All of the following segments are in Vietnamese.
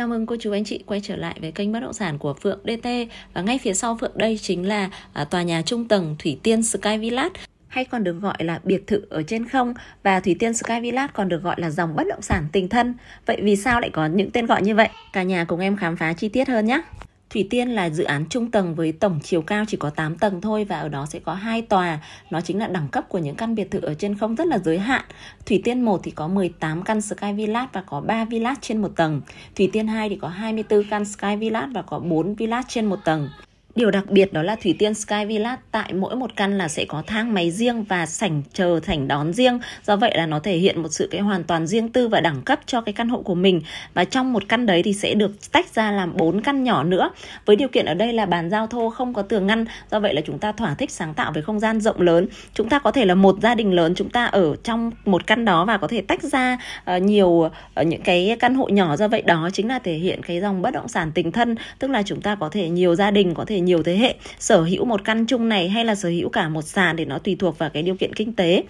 Chào mừng cô chú anh chị quay trở lại với kênh bất động sản của Phượng DT và ngay phía sau Phượng đây chính là à, tòa nhà trung tầng Thủy Tiên Sky Villas hay còn được gọi là biệt thự ở trên không và Thủy Tiên Sky Villas còn được gọi là dòng bất động sản tình thân. Vậy vì sao lại có những tên gọi như vậy? Cả nhà cùng em khám phá chi tiết hơn nhé. Thủy Tiên là dự án trung tầng với tổng chiều cao chỉ có 8 tầng thôi và ở đó sẽ có hai tòa. Nó chính là đẳng cấp của những căn biệt thự ở trên không rất là giới hạn. Thủy Tiên 1 thì có 18 căn Sky Village và có 3 village trên một tầng. Thủy Tiên 2 thì có 24 căn Sky Village và có 4 village trên một tầng. Điều đặc biệt đó là Thủy Tiên Sky Villa tại mỗi một căn là sẽ có thang máy riêng và sảnh chờ sảnh đón riêng. Do vậy là nó thể hiện một sự cái hoàn toàn riêng tư và đẳng cấp cho cái căn hộ của mình. Và trong một căn đấy thì sẽ được tách ra làm bốn căn nhỏ nữa. Với điều kiện ở đây là bàn giao thô không có tường ngăn. Do vậy là chúng ta thỏa thích sáng tạo về không gian rộng lớn. Chúng ta có thể là một gia đình lớn chúng ta ở trong một căn đó và có thể tách ra ờ, nhiều ờ, những cái căn hộ nhỏ. Do vậy đó chính là thể hiện cái dòng bất động sản tình thân, tức là chúng ta có thể nhiều gia đình có thể nhiều thế hệ sở hữu một căn chung này hay là sở hữu cả một sàn để nó tùy thuộc vào cái điều kiện kinh tế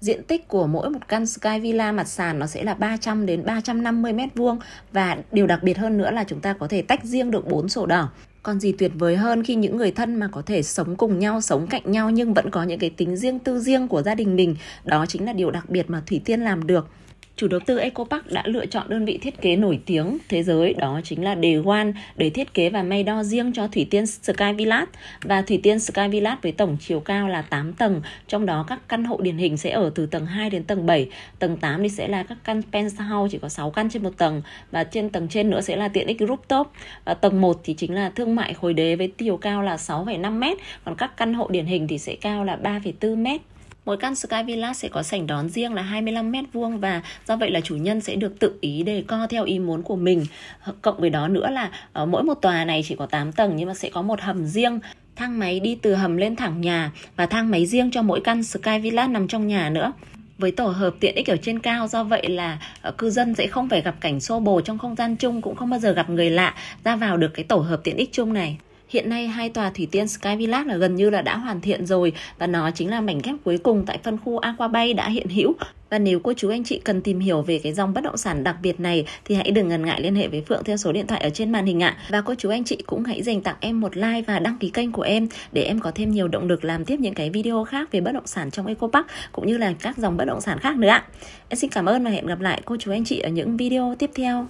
diện tích của mỗi một căn Sky Villa mặt sàn nó sẽ là 300 đến 350 mét vuông và điều đặc biệt hơn nữa là chúng ta có thể tách riêng được bốn sổ đỏ. Còn gì tuyệt vời hơn khi những người thân mà có thể sống cùng nhau, sống cạnh nhau nhưng vẫn có những cái tính riêng tư riêng của gia đình mình, đó chính là điều đặc biệt mà Thủy Tiên làm được chủ đầu tư EcoPark đã lựa chọn đơn vị thiết kế nổi tiếng thế giới đó chính là Dewan để thiết kế và may đo riêng cho Thủy Tiên Sky Village và Thủy Tiên Sky Village với tổng chiều cao là 8 tầng, trong đó các căn hộ điển hình sẽ ở từ tầng 2 đến tầng 7, tầng 8 thì sẽ là các căn penthouse chỉ có 6 căn trên một tầng và trên tầng trên nữa sẽ là tiện ích rooftop. Và tầng 1 thì chính là thương mại khối đế với chiều cao là 6,5 m, còn các căn hộ điển hình thì sẽ cao là 3,4 m Mỗi căn Sky Villa sẽ có sảnh đón riêng là 25 mét vuông và do vậy là chủ nhân sẽ được tự ý đề co theo ý muốn của mình. Cộng với đó nữa là ờ, mỗi một tòa này chỉ có 8 tầng nhưng mà sẽ có một hầm riêng thang máy đi từ hầm lên thẳng nhà và thang máy riêng cho mỗi căn Sky Villa nằm trong nhà nữa với tổ hợp tiện ích ở trên cao do vậy là ờ, cư dân sẽ không phải gặp cảnh xô bồ trong không gian chung cũng không bao giờ gặp người lạ ra vào được cái tổ hợp tiện ích chung này Hiện nay hai tòa Thủy Tiên Sky Village là gần như là đã hoàn thiện rồi và nó chính là mảnh ghép cuối cùng tại phân khu aqua bay đã hiện hữu. Và nếu cô chú anh chị cần tìm hiểu về cái dòng bất động sản đặc biệt này thì hãy đừng ngần ngại liên hệ với Phượng theo số điện thoại ở trên màn hình ạ. Và cô chú anh chị cũng hãy dành tặng em một like và đăng ký kênh của em để em có thêm nhiều động lực làm tiếp những cái video khác về bất động sản trong Eco Park cũng như là các dòng bất động sản khác nữa ạ. Em xin cảm ơn và hẹn gặp lại cô chú anh chị ở những video tiếp theo.